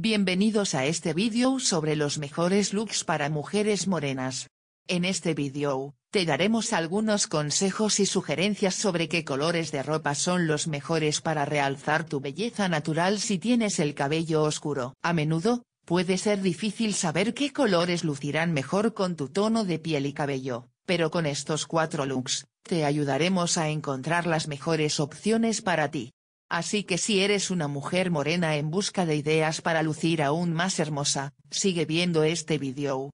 Bienvenidos a este vídeo sobre los mejores looks para mujeres morenas. En este vídeo, te daremos algunos consejos y sugerencias sobre qué colores de ropa son los mejores para realzar tu belleza natural si tienes el cabello oscuro. A menudo, puede ser difícil saber qué colores lucirán mejor con tu tono de piel y cabello, pero con estos cuatro looks, te ayudaremos a encontrar las mejores opciones para ti. Así que si eres una mujer morena en busca de ideas para lucir aún más hermosa, sigue viendo este video.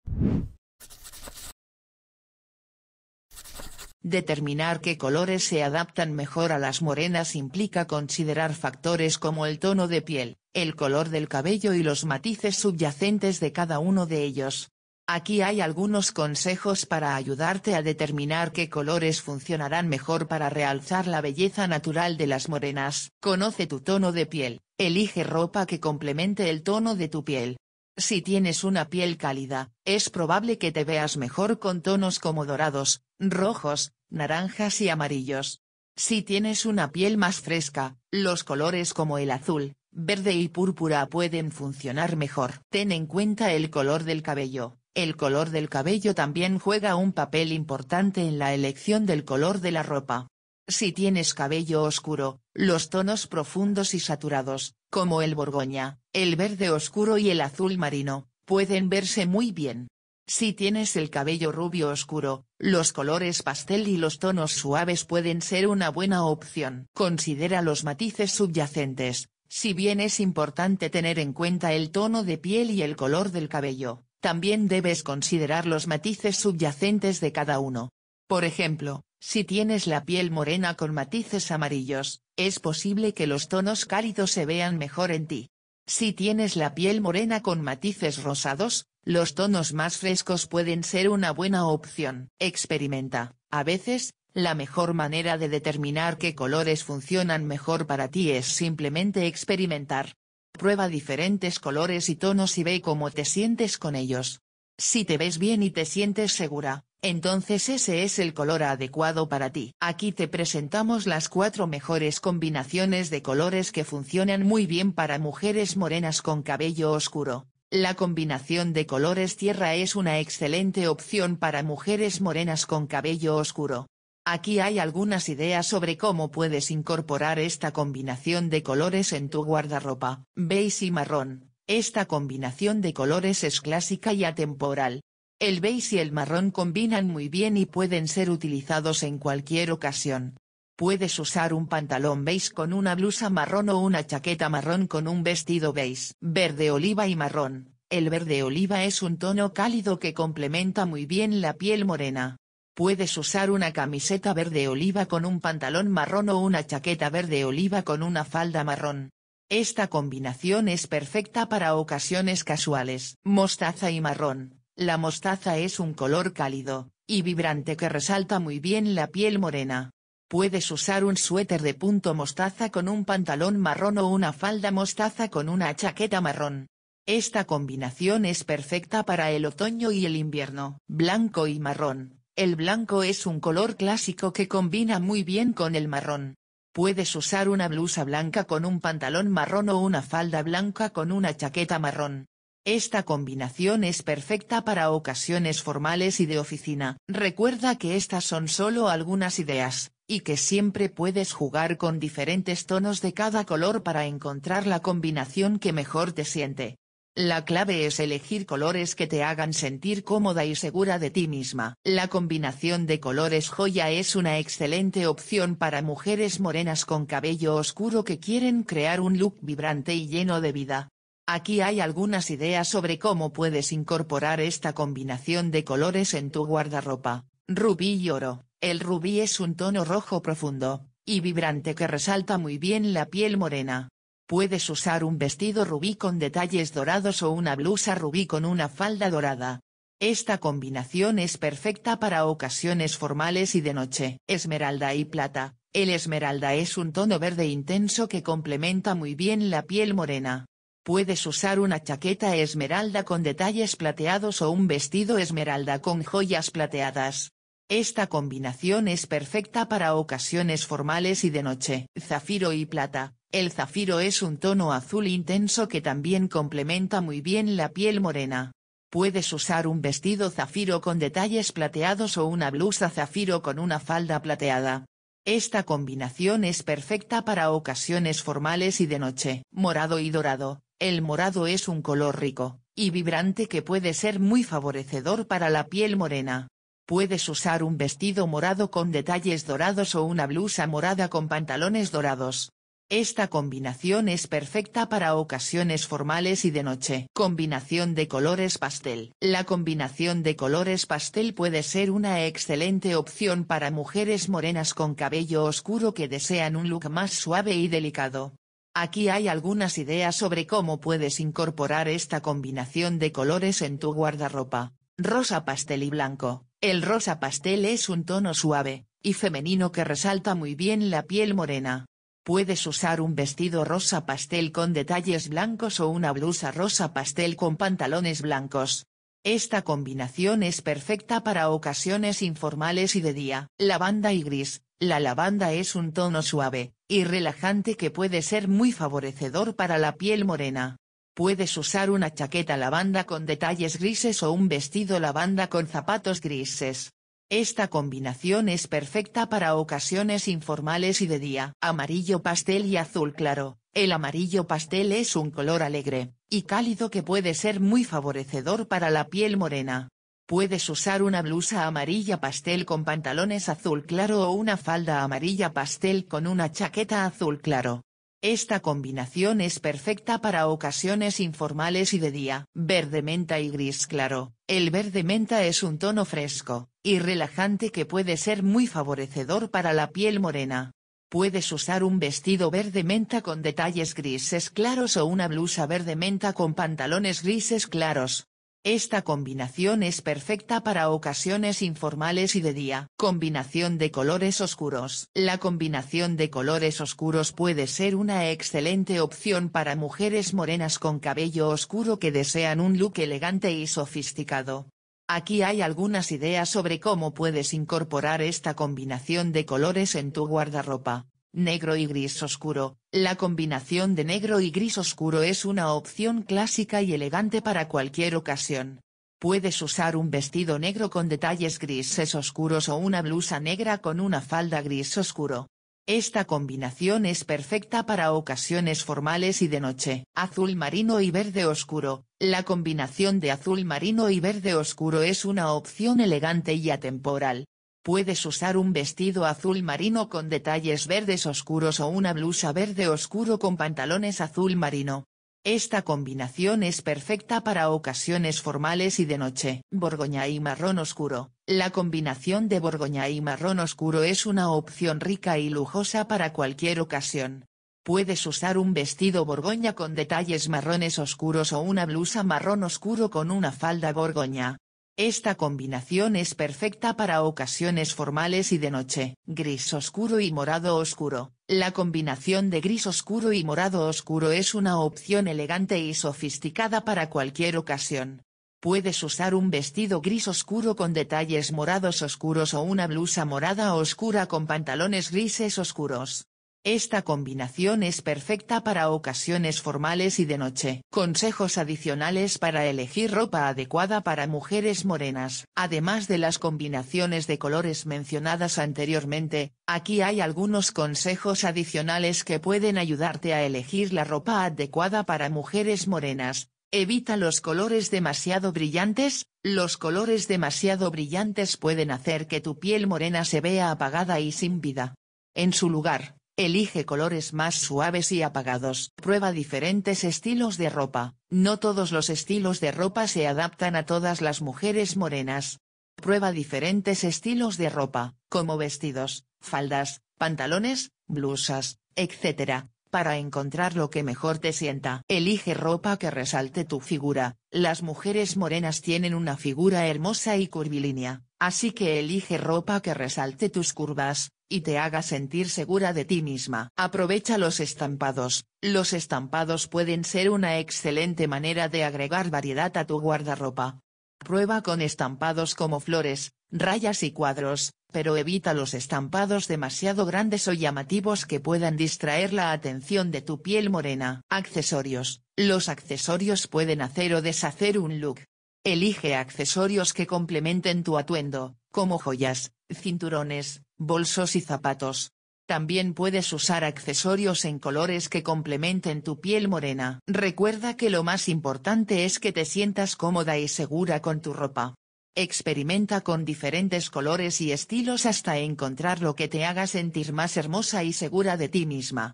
Determinar qué colores se adaptan mejor a las morenas implica considerar factores como el tono de piel, el color del cabello y los matices subyacentes de cada uno de ellos. Aquí hay algunos consejos para ayudarte a determinar qué colores funcionarán mejor para realzar la belleza natural de las morenas. Conoce tu tono de piel, elige ropa que complemente el tono de tu piel. Si tienes una piel cálida, es probable que te veas mejor con tonos como dorados, rojos, naranjas y amarillos. Si tienes una piel más fresca, los colores como el azul, verde y púrpura pueden funcionar mejor. Ten en cuenta el color del cabello. El color del cabello también juega un papel importante en la elección del color de la ropa. Si tienes cabello oscuro, los tonos profundos y saturados, como el borgoña, el verde oscuro y el azul marino, pueden verse muy bien. Si tienes el cabello rubio oscuro, los colores pastel y los tonos suaves pueden ser una buena opción. Considera los matices subyacentes, si bien es importante tener en cuenta el tono de piel y el color del cabello, también debes considerar los matices subyacentes de cada uno. Por ejemplo, si tienes la piel morena con matices amarillos, es posible que los tonos cálidos se vean mejor en ti. Si tienes la piel morena con matices rosados, los tonos más frescos pueden ser una buena opción. Experimenta, a veces, la mejor manera de determinar qué colores funcionan mejor para ti es simplemente experimentar. Prueba diferentes colores y tonos y ve cómo te sientes con ellos. Si te ves bien y te sientes segura, entonces ese es el color adecuado para ti. Aquí te presentamos las cuatro mejores combinaciones de colores que funcionan muy bien para mujeres morenas con cabello oscuro. La combinación de colores tierra es una excelente opción para mujeres morenas con cabello oscuro. Aquí hay algunas ideas sobre cómo puedes incorporar esta combinación de colores en tu guardarropa. Beige y marrón. Esta combinación de colores es clásica y atemporal. El beige y el marrón combinan muy bien y pueden ser utilizados en cualquier ocasión. Puedes usar un pantalón beige con una blusa marrón o una chaqueta marrón con un vestido beige. Verde oliva y marrón. El verde oliva es un tono cálido que complementa muy bien la piel morena. Puedes usar una camiseta verde oliva con un pantalón marrón o una chaqueta verde oliva con una falda marrón. Esta combinación es perfecta para ocasiones casuales. Mostaza y marrón. La mostaza es un color cálido, y vibrante que resalta muy bien la piel morena. Puedes usar un suéter de punto mostaza con un pantalón marrón o una falda mostaza con una chaqueta marrón. Esta combinación es perfecta para el otoño y el invierno. Blanco y marrón. El blanco es un color clásico que combina muy bien con el marrón. Puedes usar una blusa blanca con un pantalón marrón o una falda blanca con una chaqueta marrón. Esta combinación es perfecta para ocasiones formales y de oficina. Recuerda que estas son solo algunas ideas, y que siempre puedes jugar con diferentes tonos de cada color para encontrar la combinación que mejor te siente. La clave es elegir colores que te hagan sentir cómoda y segura de ti misma. La combinación de colores joya es una excelente opción para mujeres morenas con cabello oscuro que quieren crear un look vibrante y lleno de vida. Aquí hay algunas ideas sobre cómo puedes incorporar esta combinación de colores en tu guardarropa. Rubí y oro. El rubí es un tono rojo profundo y vibrante que resalta muy bien la piel morena. Puedes usar un vestido rubí con detalles dorados o una blusa rubí con una falda dorada. Esta combinación es perfecta para ocasiones formales y de noche. Esmeralda y plata. El esmeralda es un tono verde intenso que complementa muy bien la piel morena. Puedes usar una chaqueta esmeralda con detalles plateados o un vestido esmeralda con joyas plateadas. Esta combinación es perfecta para ocasiones formales y de noche. Zafiro y plata. El zafiro es un tono azul intenso que también complementa muy bien la piel morena. Puedes usar un vestido zafiro con detalles plateados o una blusa zafiro con una falda plateada. Esta combinación es perfecta para ocasiones formales y de noche. Morado y dorado. El morado es un color rico y vibrante que puede ser muy favorecedor para la piel morena. Puedes usar un vestido morado con detalles dorados o una blusa morada con pantalones dorados. Esta combinación es perfecta para ocasiones formales y de noche. Combinación de colores pastel. La combinación de colores pastel puede ser una excelente opción para mujeres morenas con cabello oscuro que desean un look más suave y delicado. Aquí hay algunas ideas sobre cómo puedes incorporar esta combinación de colores en tu guardarropa. Rosa pastel y blanco. El rosa pastel es un tono suave y femenino que resalta muy bien la piel morena. Puedes usar un vestido rosa pastel con detalles blancos o una blusa rosa pastel con pantalones blancos. Esta combinación es perfecta para ocasiones informales y de día. Lavanda y gris. La lavanda es un tono suave y relajante que puede ser muy favorecedor para la piel morena. Puedes usar una chaqueta lavanda con detalles grises o un vestido lavanda con zapatos grises. Esta combinación es perfecta para ocasiones informales y de día. Amarillo pastel y azul claro. El amarillo pastel es un color alegre y cálido que puede ser muy favorecedor para la piel morena. Puedes usar una blusa amarilla pastel con pantalones azul claro o una falda amarilla pastel con una chaqueta azul claro. Esta combinación es perfecta para ocasiones informales y de día. Verde menta y gris claro. El verde menta es un tono fresco y relajante que puede ser muy favorecedor para la piel morena. Puedes usar un vestido verde menta con detalles grises claros o una blusa verde menta con pantalones grises claros. Esta combinación es perfecta para ocasiones informales y de día. Combinación de colores oscuros. La combinación de colores oscuros puede ser una excelente opción para mujeres morenas con cabello oscuro que desean un look elegante y sofisticado. Aquí hay algunas ideas sobre cómo puedes incorporar esta combinación de colores en tu guardarropa negro y gris oscuro. La combinación de negro y gris oscuro es una opción clásica y elegante para cualquier ocasión. Puedes usar un vestido negro con detalles grises oscuros o una blusa negra con una falda gris oscuro. Esta combinación es perfecta para ocasiones formales y de noche. Azul marino y verde oscuro. La combinación de azul marino y verde oscuro es una opción elegante y atemporal. Puedes usar un vestido azul marino con detalles verdes oscuros o una blusa verde oscuro con pantalones azul marino. Esta combinación es perfecta para ocasiones formales y de noche. Borgoña y marrón oscuro. La combinación de borgoña y marrón oscuro es una opción rica y lujosa para cualquier ocasión. Puedes usar un vestido borgoña con detalles marrones oscuros o una blusa marrón oscuro con una falda borgoña. Esta combinación es perfecta para ocasiones formales y de noche. Gris oscuro y morado oscuro. La combinación de gris oscuro y morado oscuro es una opción elegante y sofisticada para cualquier ocasión. Puedes usar un vestido gris oscuro con detalles morados oscuros o una blusa morada oscura con pantalones grises oscuros. Esta combinación es perfecta para ocasiones formales y de noche. Consejos adicionales para elegir ropa adecuada para mujeres morenas. Además de las combinaciones de colores mencionadas anteriormente, aquí hay algunos consejos adicionales que pueden ayudarte a elegir la ropa adecuada para mujeres morenas. Evita los colores demasiado brillantes, los colores demasiado brillantes pueden hacer que tu piel morena se vea apagada y sin vida. En su lugar, Elige colores más suaves y apagados. Prueba diferentes estilos de ropa. No todos los estilos de ropa se adaptan a todas las mujeres morenas. Prueba diferentes estilos de ropa, como vestidos, faldas, pantalones, blusas, etc., para encontrar lo que mejor te sienta. Elige ropa que resalte tu figura. Las mujeres morenas tienen una figura hermosa y curvilínea, Así que elige ropa que resalte tus curvas, y te haga sentir segura de ti misma. Aprovecha los estampados. Los estampados pueden ser una excelente manera de agregar variedad a tu guardarropa. Prueba con estampados como flores, rayas y cuadros, pero evita los estampados demasiado grandes o llamativos que puedan distraer la atención de tu piel morena. Accesorios. Los accesorios pueden hacer o deshacer un look. Elige accesorios que complementen tu atuendo, como joyas, cinturones, bolsos y zapatos. También puedes usar accesorios en colores que complementen tu piel morena. Recuerda que lo más importante es que te sientas cómoda y segura con tu ropa. Experimenta con diferentes colores y estilos hasta encontrar lo que te haga sentir más hermosa y segura de ti misma.